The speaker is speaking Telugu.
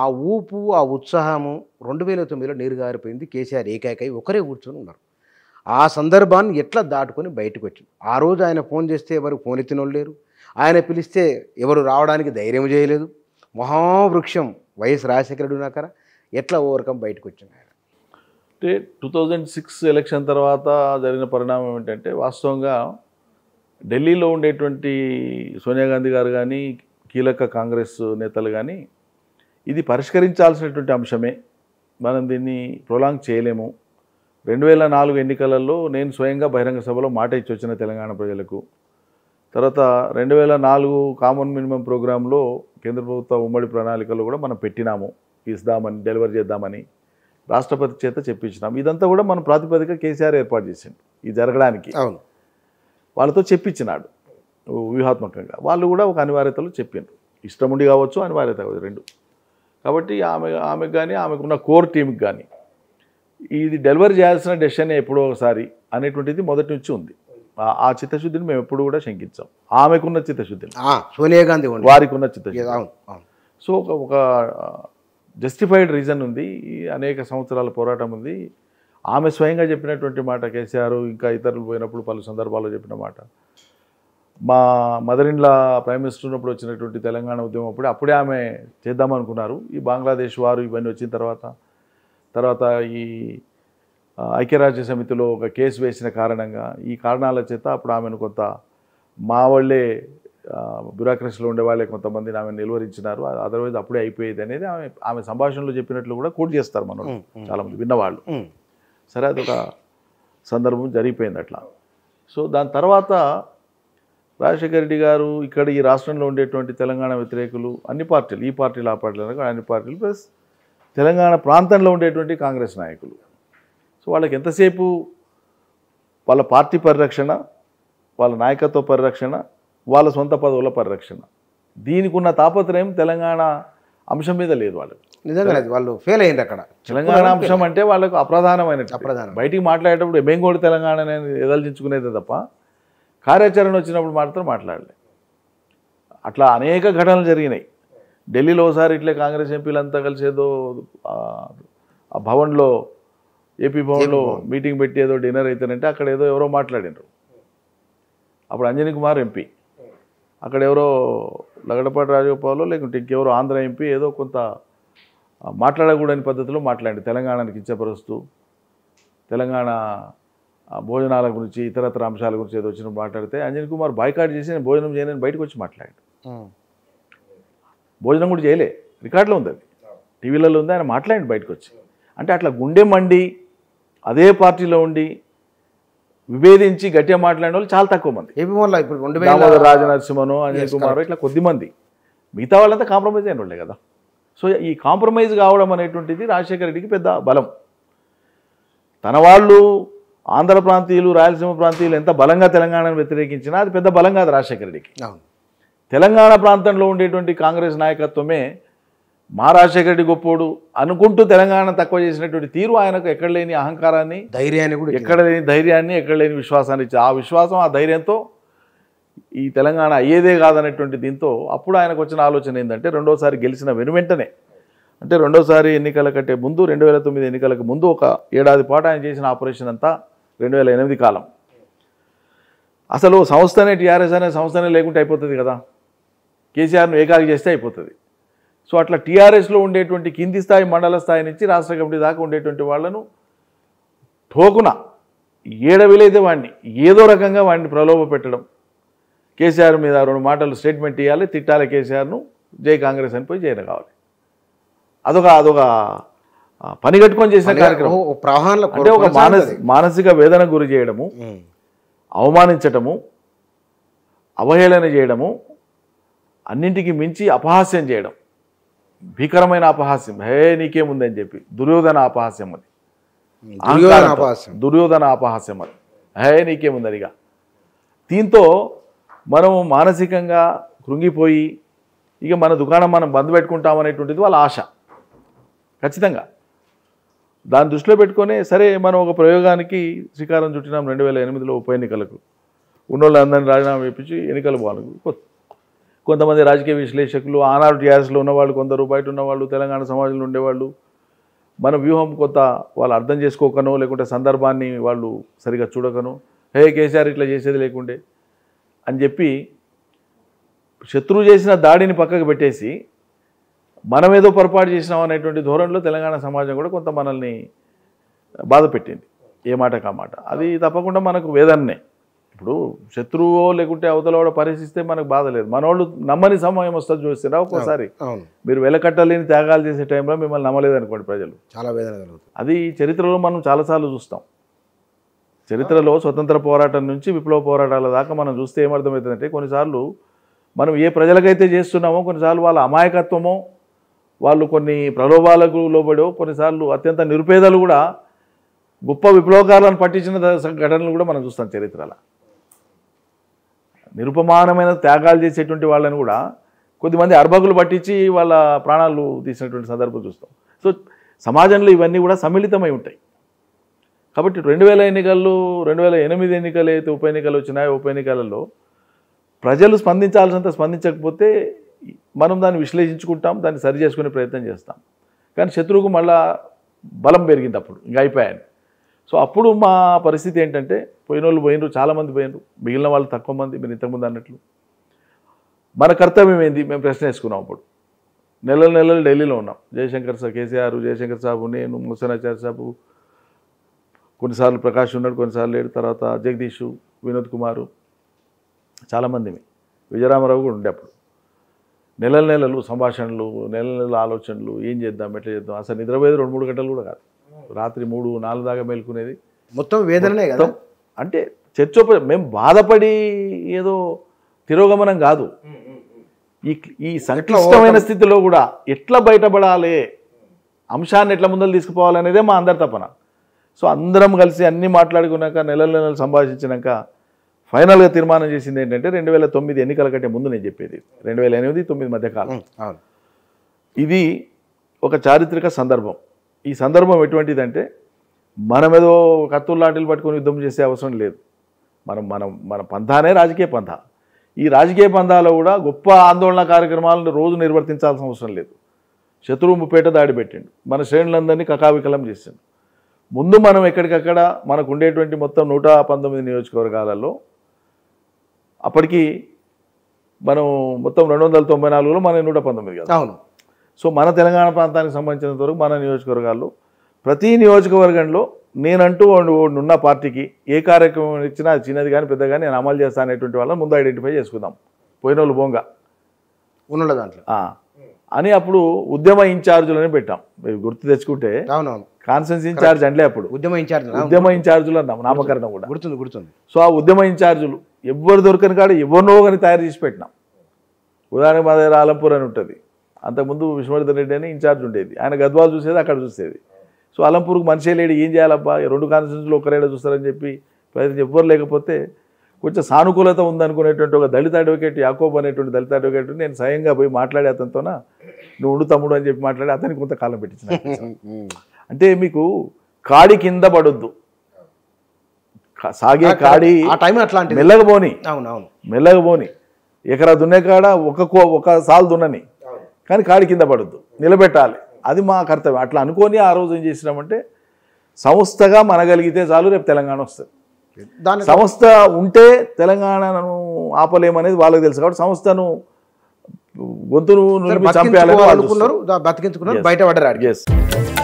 ఆ ఊపు ఆ ఉత్సాహము రెండు వేల తొమ్మిదిలో నీరు కేసీఆర్ ఏకాకై ఒకరే కూర్చొని ఉన్నారు ఆ సందర్భాన్ని ఎట్లా దాటుకొని బయటకు వచ్చింది ఆ రోజు ఆయన ఫోన్ చేస్తే ఎవరు ఫోన్ ఎత్తినోళ్ళు లేరు ఆయన పిలిస్తే ఎవరు రావడానికి ధైర్యం చేయలేదు మహావృక్షం వైఎస్ రాజశేఖర రెడ్డి ఉన్నాకర ఎట్లా ఓవర్కమ్ బయటకు వచ్చింది ఆయన అంటే టూ థౌజండ్ సిక్స్ ఎలక్షన్ తర్వాత జరిగిన పరిణామం ఏంటంటే వాస్తవంగా ఢిల్లీలో ఉండేటువంటి సోనియా గాంధీ గారు కానీ కీలక కాంగ్రెస్ నేతలు కానీ ఇది పరిష్కరించాల్సినటువంటి అంశమే మనం దీన్ని ప్రొలాంగ్ చేయలేము రెండు వేల నాలుగు ఎన్నికలలో నేను స్వయంగా బహిరంగ సభలో మాట ఇచ్చి వచ్చిన తెలంగాణ ప్రజలకు తర్వాత రెండు వేల నాలుగు కామన్ మినిమం ప్రోగ్రాంలో కేంద్ర ప్రభుత్వ ఉమ్మడి ప్రణాళికలు కూడా మనం పెట్టినాము ఇస్తామని డెలివరీ చేద్దామని రాష్ట్రపతి చేత చెప్పించినాం ఇదంతా కూడా మన ప్రాతిపదిక కేసీఆర్ ఏర్పాటు చేసింది ఇది జరగడానికి అవును వాళ్ళతో చెప్పించినాడు వ్యూహాత్మకంగా వాళ్ళు కూడా ఒక అనివార్యతలు చెప్పిండ్రు ఇష్టముండి కావచ్చు అనివార్యత రెండు కాబట్టి ఆమె ఆమెకు కానీ ఆమెకున్న కోర్ టీంకి కానీ ఇది డెలివరీ చేయాల్సిన డెసిషన్ ఎప్పుడో ఒకసారి అనేటువంటిది మొదటి నుంచి ఉంది ఆ చిత్తశుద్ధిని మేము ఎప్పుడు కూడా శంకించాం ఆమెకున్న చిత్తశుద్ధిని సోనియా గాంధీ వారికి ఉన్న చిత్తశుద్ధి సో ఒక ఒక జస్టిఫైడ్ రీజన్ ఉంది అనేక సంవత్సరాల పోరాటం ఉంది ఆమె స్వయంగా చెప్పినటువంటి మాట కేసీఆర్ ఇంకా ఇతరులు పోయినప్పుడు పలు సందర్భాల్లో చెప్పిన మాట మా మదర్ ఇన్లా ప్రైమ్ మినిస్టర్ ఉన్నప్పుడు వచ్చినటువంటి తెలంగాణ ఉద్యమం అప్పుడు అప్పుడే ఆమె చేద్దామనుకున్నారు ఈ బంగ్లాదేశ్ వారు ఇవన్నీ వచ్చిన తర్వాత తర్వాత ఈ ఐక్యరాజ్య సమితిలో ఒక కేసు వేసిన కారణంగా ఈ కారణాల చేత అప్పుడు ఆమెను కొంత మా వాళ్ళే బ్యూరాక్రసీలో ఉండే వాళ్ళే కొంతమంది ఆమె నిలువరించినారు అదర్వైజ్ అప్పుడే అయిపోయేది అనేది ఆమె ఆమె సంభాషణలో చెప్పినట్లు కూడా కోట్ చేస్తారు మనం చాలామంది విన్నవాళ్ళు సరే అదొక సందర్భం జరిగిపోయింది అట్లా సో దాని తర్వాత రాజశేఖర రెడ్డి గారు ఇక్కడ ఈ రాష్ట్రంలో ఉండేటువంటి తెలంగాణ వ్యతిరేకులు అన్ని పార్టీలు ఈ పార్టీలు ఆ పార్టీలు అనగా అన్ని పార్టీలు ప్లస్ తెలంగాణ ప్రాంతంలో ఉండేటువంటి కాంగ్రెస్ నాయకులు సో వాళ్ళకి ఎంతసేపు వాళ్ళ పార్టీ పరిరక్షణ వాళ్ళ నాయకత్వ పరిరక్షణ వాళ్ళ సొంత పదవుల పరిరక్షణ దీనికి ఉన్న తాపత్రయం తెలంగాణ అంశం మీద లేదు వాళ్ళకి నిజంగా వాళ్ళు ఫెయిల్ అయ్యింది అక్కడ తెలంగాణ అంశం అంటే వాళ్ళకు అప్రధానమైన అప్రధానం బయటికి మాట్లాడేటప్పుడు మేము తెలంగాణ నేను ఎదలించుకునేదే తప్ప కార్యాచరణ వచ్చినప్పుడు మాత్రం మాట్లాడలే అట్లా అనేక ఘటనలు జరిగినాయి ఢిల్లీలో ఒకసారి ఇట్లే కాంగ్రెస్ ఎంపీలంతా కలిసి ఏదో ఆ భవన్లో ఏపీ భవన్లో మీటింగ్ పెట్టి ఏదో డిన్నర్ అవుతారంటే అక్కడ ఏదో ఎవరో మాట్లాడినారు అప్పుడు అంజనీ కుమార్ ఎంపీ అక్కడ ఎవరో లగడపాటి రాజగోపాల్లో లేకుంటే ఇంకెవరో ఆంధ్ర ఎంపీ ఏదో కొంత మాట్లాడకూడని పద్ధతిలో మాట్లాడి తెలంగాణకి ఇచ్చేపరుస్తూ తెలంగాణ భోజనాల గురించి ఇతరత్ర అంశాల గురించి ఏదో వచ్చినప్పుడు మాట్లాడితే అంజన్ కుమార్ బాయ్కాట్ చేసి నేను భోజనం చేయనని బయటకు వచ్చి మాట్లాడాడు భోజనం కూడా చేయలే రికార్డులో ఉంది అది టీవీలలో ఉంది ఆయన మాట్లాడి బయటకు వచ్చి అంటే అట్లా గుండె మండి అదే పార్టీలో ఉండి విభేదించి గట్టిగా మాట్లాడిన వాళ్ళు చాలా తక్కువ మంది ఏపీ వల్ల ఇప్పుడు రెండు రాజనరసింహను అంజన్ కుమార్ ఇట్లా కొద్ది మంది మిగతా వాళ్ళంతా కాంప్రమైజ్ అయిన వాళ్ళే కదా సో ఈ కాంప్రమైజ్ కావడం అనేటువంటిది రాజశేఖర రెడ్డికి పెద్ద బలం తన వాళ్ళు ఆంధ్ర ప్రాంతీయులు రాయలసీమ ప్రాంతీయులు ఎంత బలంగా తెలంగాణను వ్యతిరేకించినా అది పెద్ద బలం కాదు రాజశేఖర రెడ్డికి తెలంగాణ ప్రాంతంలో ఉండేటువంటి కాంగ్రెస్ నాయకత్వమే మా రాజశేఖర రెడ్డి గొప్పోడు అనుకుంటూ తెలంగాణ తక్కువ చేసినటువంటి తీరు ఆయనకు ఎక్కడ లేని అహంకారాన్ని ధైర్యాన్ని కూడా ఎక్కడ లేని ధైర్యాన్ని ఎక్కడ లేని విశ్వాసాన్ని ఇచ్చి ఆ విశ్వాసం ఆ ధైర్యంతో ఈ తెలంగాణ అయ్యేదే కాదనేటువంటి దీంతో అప్పుడు ఆయనకు వచ్చిన ఆలోచన ఏంటంటే రెండోసారి గెలిచిన వెను వెంటనే అంటే రెండోసారి ఎన్నికల కంటే ముందు రెండు వేల తొమ్మిది ఎన్నికలకు ముందు ఒక ఏడాది పాటు ఆయన చేసిన ఆపరేషన్ అంతా రెండు వేల ఎనిమిది కాలం అసలు సంస్థనే టీఆర్ఎస్ అనే సంస్థనే లేకుంటే అయిపోతుంది కదా కేసీఆర్ను ఏకాగ్రి చేస్తే అయిపోతుంది సో అట్లా టీఆర్ఎస్లో ఉండేటువంటి కింది స్థాయి మండల స్థాయి నుంచి రాష్ట్ర కమిటీ దాకా ఉండేటువంటి వాళ్ళను ఠోకున ఏడవిలైతే వాడిని ఏదో రకంగా వాడిని ప్రలోభ పెట్టడం కేసీఆర్ మీద రెండు మాటలు స్టేట్మెంట్ ఇవ్వాలి తిట్టాలి కేసీఆర్ను జై కాంగ్రెస్ అని పోయి జైలు కావాలి అదొక అదొక పని కట్టుకొని చేసిన కార్యక్రమం అంటే ఒక మానసిక వేదన గురి చేయడము అవమానించటము అవహేళన చేయడము అన్నింటికి మించి అపహాస్యం చేయడం భీకరమైన అపహాస్యం హే అని చెప్పి దుర్యోధన అపహాస్యం అది దుర్యోధన అపహాస్యం అది హే నీకేముంది అదిగా దీంతో మనము మానసికంగా కృంగిపోయి ఇక మన దుకాణం మనం బంద్ పెట్టుకుంటామనేటువంటిది వాళ్ళ ఆశ ఖచ్చితంగా దాన్ని దృష్టిలో పెట్టుకొని సరే మనం ఒక ప్రయోగానికి శ్రీకారం చుట్టినాం రెండు వేల ఎనిమిదిలో ఉప ఎన్నికలకు ఉన్నోళ్ళందరినీ రాజీనామా ఇప్పించి ఎన్నికలు బాగు కొంతమంది రాజకీయ విశ్లేషకులు ఆనాడు టీఆర్ఎస్లో ఉన్నవాళ్ళు కొందరు బయట ఉన్నవాళ్ళు తెలంగాణ సమాజంలో ఉండేవాళ్ళు మన వ్యూహం కొంత వాళ్ళు అర్థం చేసుకోకనో లేకుంటే సందర్భాన్ని వాళ్ళు సరిగా చూడకనో హే కేసీఆర్ ఇట్లా చేసేది లేకుండే అని చెప్పి శత్రువు చేసిన దాడిని పక్కకు పెట్టేసి మనం ఏదో పొరపాటు చేసినాం అనేటువంటి ధోరణిలో తెలంగాణ సమాజం కూడా కొంత మనల్ని బాధ పెట్టింది ఏ మాట కా మాట అది తప్పకుండా మనకు వేదన్నే ఇప్పుడు శత్రువో లేకుంటే అవతలవాడో పరిశీలిస్తే మనకు బాధ లేదు మనోళ్ళు నమ్మని సమయం వస్తుంది చూస్తారా ఒక్కోసారి మీరు వెలకట్టలేని త్యాగాలు చేసే టైంలో మిమ్మల్ని నమ్మలేదు అనుకోండి ప్రజలు చాలా వేదన కలుగుతుంది అది చరిత్రలో మనం చాలాసార్లు చూస్తాం చరిత్రలో స్వతంత్ర పోరాటం నుంచి విప్లవ పోరాటాల దాకా మనం చూస్తే ఏమర్థమవుతుందంటే కొన్నిసార్లు మనం ఏ ప్రజలకైతే చేస్తున్నామో కొన్నిసార్లు వాళ్ళ అమాయకత్వమో వాళ్ళు కొన్ని ప్రలోభాలకు లోబడో కొన్నిసార్లు అత్యంత నిరుపేదలు కూడా గొప్ప విప్లవకాలను పట్టించిన ఘటనలు కూడా మనం చూస్తాం చరిత్రలో నిరుపమానమైన త్యాగాలు చేసేటువంటి వాళ్ళని కూడా కొద్దిమంది అర్భకులు పట్టించి వాళ్ళ ప్రాణాలు తీసినటువంటి సందర్భం చూస్తాం సో సమాజంలో ఇవన్నీ కూడా సమ్మిళితమై ఉంటాయి కాబట్టి రెండు వేల ఎన్నికల్లో రెండు వేల ఎనిమిది ఎన్నికలు అయితే ఉప ఎన్నికలు వచ్చినాయో ఉప ఎన్నికలలో ప్రజలు స్పందించాల్సినంత స్పందించకపోతే మనం దాన్ని విశ్లేషించుకుంటాం దాన్ని సరి చేసుకునే ప్రయత్నం చేస్తాం కానీ శత్రువుకు మళ్ళా బలం పెరిగింది అప్పుడు ఇంకా అయిపోయాను సో అప్పుడు మా పరిస్థితి ఏంటంటే పోయిన వాళ్ళు పోయినరు చాలామంది పోయినరు మిగిలిన వాళ్ళు తక్కువ మంది మీరు ఇంతకుముందు అన్నట్లు మన కర్తవ్యం ఏంది మేము ప్రశ్న వేసుకున్నాం అప్పుడు నెలల నెలలు ఢిల్లీలో ఉన్నాం జయశంకర్ సార్ కేసీఆర్ జయశంకర్ సాబు నేను ముసనాచార్య సాబు కొన్నిసార్లు ప్రకాష్ ఉన్నాడు కొన్నిసార్లు లేడు తర్వాత జగదీష్ వినోద్ కుమారు చాలామంది విజయరామారావు కూడా ఉండే అప్పుడు నెలల నెలలు సంభాషణలు నెల నెలల ఆలోచనలు ఏం చేద్దాం ఎట్లా చేద్దాం అసలు నిద్రపోయేది రెండు మూడు గంటలు కూడా కాదు రాత్రి మూడు నాలుగు దాకా మేల్కునేది మొత్తం వేదననే కదా అంటే చర్చ మేము బాధపడి ఏదో తిరోగమనం కాదు ఈ ఈ సంక్లిష్టమైన స్థితిలో కూడా ఎట్లా బయటపడాలి అంశాన్ని ఎట్లా ముందలు తీసుకుపోవాలనేదే మా అందరి తపన సో అందరం కలిసి అన్నీ మాట్లాడుకున్నాక నెలల నెలలు సంభాషించినాక ఫైనల్గా తీర్మానం చేసింది ఏంటంటే రెండు వేల తొమ్మిది ఎన్నికల కంటే ముందు నేను చెప్పేది రెండు వేల ఎనిమిది తొమ్మిది మధ్యకాలం ఇది ఒక చారిత్రక సందర్భం ఈ సందర్భం ఎటువంటిదంటే మనం ఏదో కత్తులు లాంటిలు పట్టుకొని యుద్ధం చేసే అవసరం లేదు మనం మనం మన పంథానే రాజకీయ పంథా ఈ రాజకీయ పంథాలో కూడా గొప్ప ఆందోళన కార్యక్రమాలను రోజు నిర్వర్తించాల్సిన అవసరం లేదు శత్రువు ముప్పేట దాడి పెట్టిండు మన శ్రేణులందరినీ కకావికలం చేసిండు ముందు మనం ఎక్కడికక్కడ మనకు ఉండేటువంటి మొత్తం నూట పంతొమ్మిది నియోజకవర్గాలలో అప్పటికి మనం మొత్తం రెండు వందల తొంభై నాలుగులో మన నూట పంతొమ్మిది కదా అవును సో మన తెలంగాణ ప్రాంతానికి సంబంధించినంత వరకు మన నియోజకవర్గాల్లో ప్రతి నియోజకవర్గంలో నేనంటూ ఉన్న పార్టీకి ఏ కార్యక్రమం ఇచ్చినా చిన్నది కానీ పెద్ద కానీ నేను అమలు చేస్తాను అనేటువంటి వాళ్ళని ముందు ఐడెంటిఫై చేసుకుందాం పోయిన వాళ్ళు బొంగ ఉన్నాడు దాంట్లో అని అప్పుడు ఉద్యమ ఇన్ఛార్జులని పెట్టాం మీరు గుర్తు తెచ్చుకుంటే అవునవును కాన్సెన్స్ ఇన్ఛార్జ్ అండ్లే అప్పుడు ఉద్యమ ఇన్ఛార్జ్ ఉద్యమ ఇన్ఛార్జులు అన్నాం నామకరణం కూడా గుర్తుంది గుర్తుంది సో ఆ ఉద్యమ ఇన్ఛార్జులు ఎవ్వరు దొరకని కాడ ఎవరినో కానీ తయారు చేసి పెట్టినాం ఉదాహరణకి మా దగ్గర ఆలంపూర్ అని ఉంటుంది అంతకుముందు విష్ణువర్ధన్ రెడ్డి అని ఇన్ఛార్జ్ ఉండేది ఆయన గద్వాలు చూసేది అక్కడ చూసేది సో అలంపూర్కి మనిషే లేడు ఏం చేయాలబ్బా రెండు కాన్స్టిట్యూన్స్లో ఒకరేడ చూస్తారని చెప్పి ప్రయత్నం ఎవ్వరు లేకపోతే కొంచెం సానుకూలత ఉందనుకునేటువంటి ఒక దళిత అడ్వకేట్ యాకోబ్ అనేటువంటి దళిత అడ్వకేట్ నేను స్వయంగా పోయి మాట్లాడే అతనితోన నువ్వు ఉండు తమ్ముడు అని చెప్పి మాట్లాడి అతనికి కొంతకాలం పెట్టించిన అంటే మీకు కాడి కింద పడొద్దు సాగే కాడి ఆ టైం అట్లాంటి మెల్లగబోని అవునవును మెల్లగబోని ఎకరా దున్నే కాడ ఒక ఒక సాలు దున్నని కానీ కాడి కింద పడద్దు నిలబెట్టాలి అది మా కర్తవ్యం అట్లా అనుకొని ఆ రోజు ఏం చేసినామంటే సంస్థగా మనగలిగితే చాలు రేపు తెలంగాణ వస్తుంది దాని సంస్థ ఉంటే తెలంగాణను ఆపలేమనేది వాళ్ళకి తెలుసు కాబట్టి సంస్థను గొంతును చంపేయాలని అనుకున్నారు బతికించుకున్నారు బయటపడ్డారు ఎస్